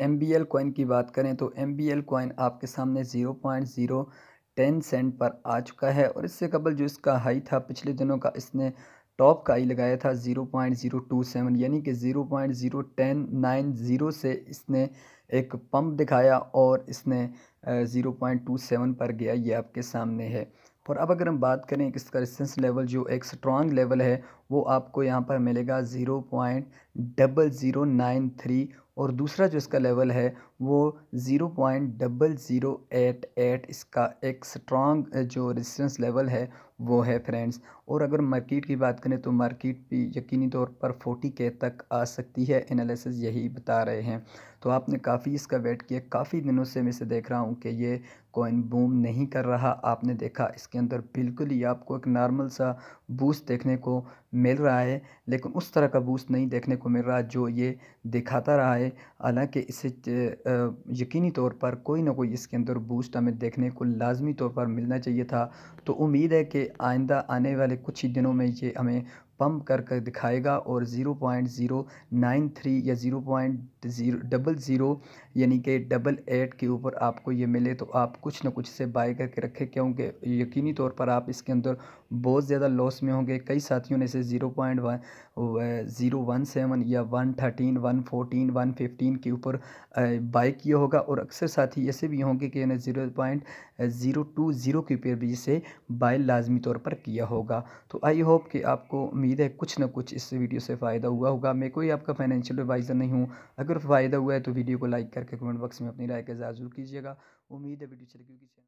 M B L coin की बात करें तो एम बी एल कोइन आपके सामने zero point zero ten cent पर आ चुका है और इससे कबल जो इसका हाई था पिछले दिनों का इसने टॉप का ही लगाया था zero point zero two seven यानी कि zero point zero ten nine zero से इसने एक पंप दिखाया और इसने ज़ीरो पॉइंट टू सेवन पर गया ये आपके सामने है और अब अगर हम बात करें कि इसका रेजिस्टेंस लेवल जो एक स्ट्रॉन्ग लेवल है वो आपको यहाँ पर मिलेगा zero point double zero nine three और दूसरा जो इसका लेवल है वो zero point double zero eight eight इसका एक स्ट्रॉन्ग जो रेजिस्टेंस लेवल है वो है फ्रेंड्स और अगर मार्केट की बात करें तो मार्केट भी यकीनी तौर पर फोर्टी के तक आ सकती है एनालिसिस यही बता रहे हैं तो आपने काफ़ी इसका वेट किया काफ़ी दिनों से मैं इसे देख रहा हूँ कि ये कॉइन बूम नहीं कर रहा आपने देखा इसके अंदर बिल्कुल ही आपको एक नॉर्मल सा बूस्ट देखने को मिल रहा है लेकिन उस तरह का बूस्ट नहीं देखने को मिल रहा जो ये दिखाता रहा है हालाँकि इसे यकीनी तौर पर कोई ना कोई इसके अंदर बूस्ट हमें देखने को लाजमी तौर पर मिलना चाहिए था तो उम्मीद है कि आइंदा आने वाले कुछ ही दिनों में ये हमें पंप कर कर दिखाएगा और zero point zero nine three या zero point zero double zero यानी कि डबल एट के ऊपर आपको ये मिले तो आप कुछ ना कुछ से बाई करके रखें क्योंकि यकीनी तौर पर आप इसके अंदर बहुत ज़्यादा लॉस में होंगे कई साथियों ने इसे zero point one zero one seven या one thirteen one fourteen one fifteen के ऊपर बाई किया होगा और अक्सर साथी ऐसे भी होंगे कि इन्हें zero point zero two zero के ऊपर भी इसे बाई लाजमी तौर पर किया होगा तो आई होप कि आपको उम्मीद है कुछ ना कुछ इस वीडियो से फ़ायदा हुआ होगा मैं कोई आपका फाइनेंशियल एडवाइज़र नहीं हूँ अगर फ़ायदा हुआ है तो वीडियो को लाइक करके कमेंट बॉक्स में अपनी राय का इजाज़ जरूर कीजिएगा उम्मीद है वीडियो चलेगी